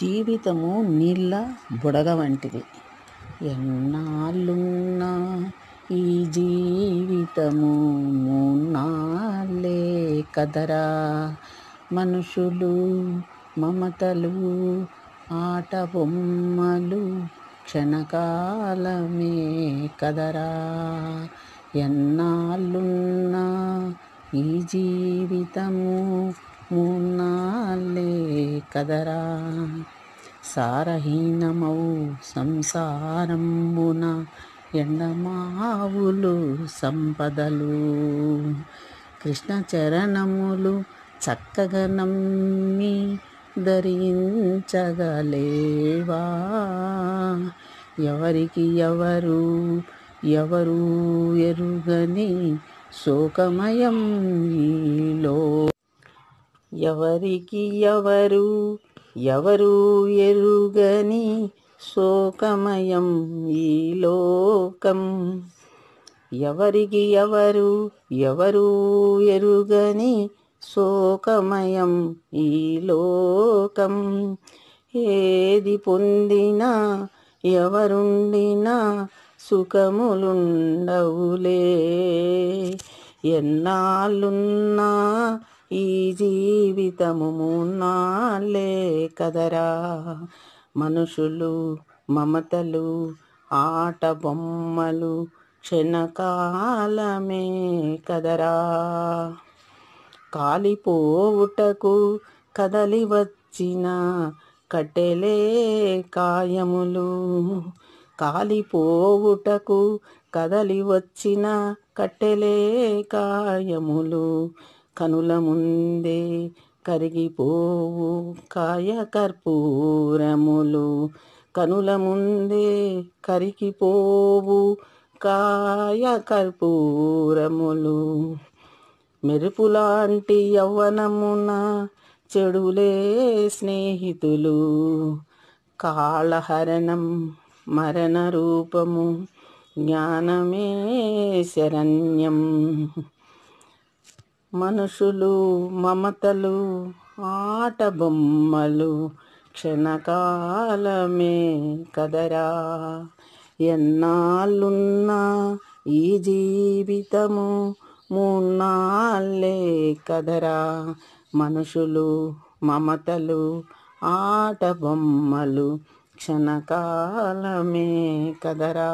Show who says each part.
Speaker 1: జీవితము నీళ్ళ బుడగ వంటిది ఎన్నాళ్ళున్నా ఈ జీవితము మూన్నాళ్ళే కదరా మనుషులు మమతలు ఆట బొమ్మలు క్షణకాలమే కదరా ఎన్నాళ్ళున్నా ఈ జీవితము మూన్నా కదరా సారహీనమౌ సంసారంబున ఎండమావులు సంపదలు కృష్ణ చరణములు చక్కగా నమ్మి ధరించగలేవా ఎవరికి ఎవరు ఎవరు ఎరుగని శోకమయం ఈ ఎవరికి ఎవరు ఎవరు ఎరుగని శోకమయం ఈ లోకం ఎవరికి ఎవరు ఎవరు ఎరుగని శోకమయం ఈ లోకం ఏది పొందినా ఎవరుండినా సుఖములుండవులే ఎన్నాళ్ళున్నా ఈ జీవితము మున్నాలే కదరా మనుషులు మమతలు ఆట బొమ్మలు క్షణకాలమే కదరా కాలిపోవుటకు కదలి వచ్చిన కట్టెలే కాయములు కాలిపోవుటకు కదలి వచ్చిన కట్టెలే కాయములు కనుల ముందే కరిగిపోవు కాయ కర్పూరములు కనుల ముందే కరిగిపోవు కాయ కర్పూరములు మెరుపులాంటి యవ్వనమున చెడులే స్నేహితులు కాళహరణం మరణ రూపము జ్ఞానమే శరణ్యం మనుషులు మమతలు ఆట బొమ్మలు క్షణకాలమే కదరా ఎన్నాళ్ళున్నా ఈ జీవితము మూన్నాళ్ళే కదరా మనుషులు మమతలు ఆట బొమ్మలు క్షణకాలమే కదరా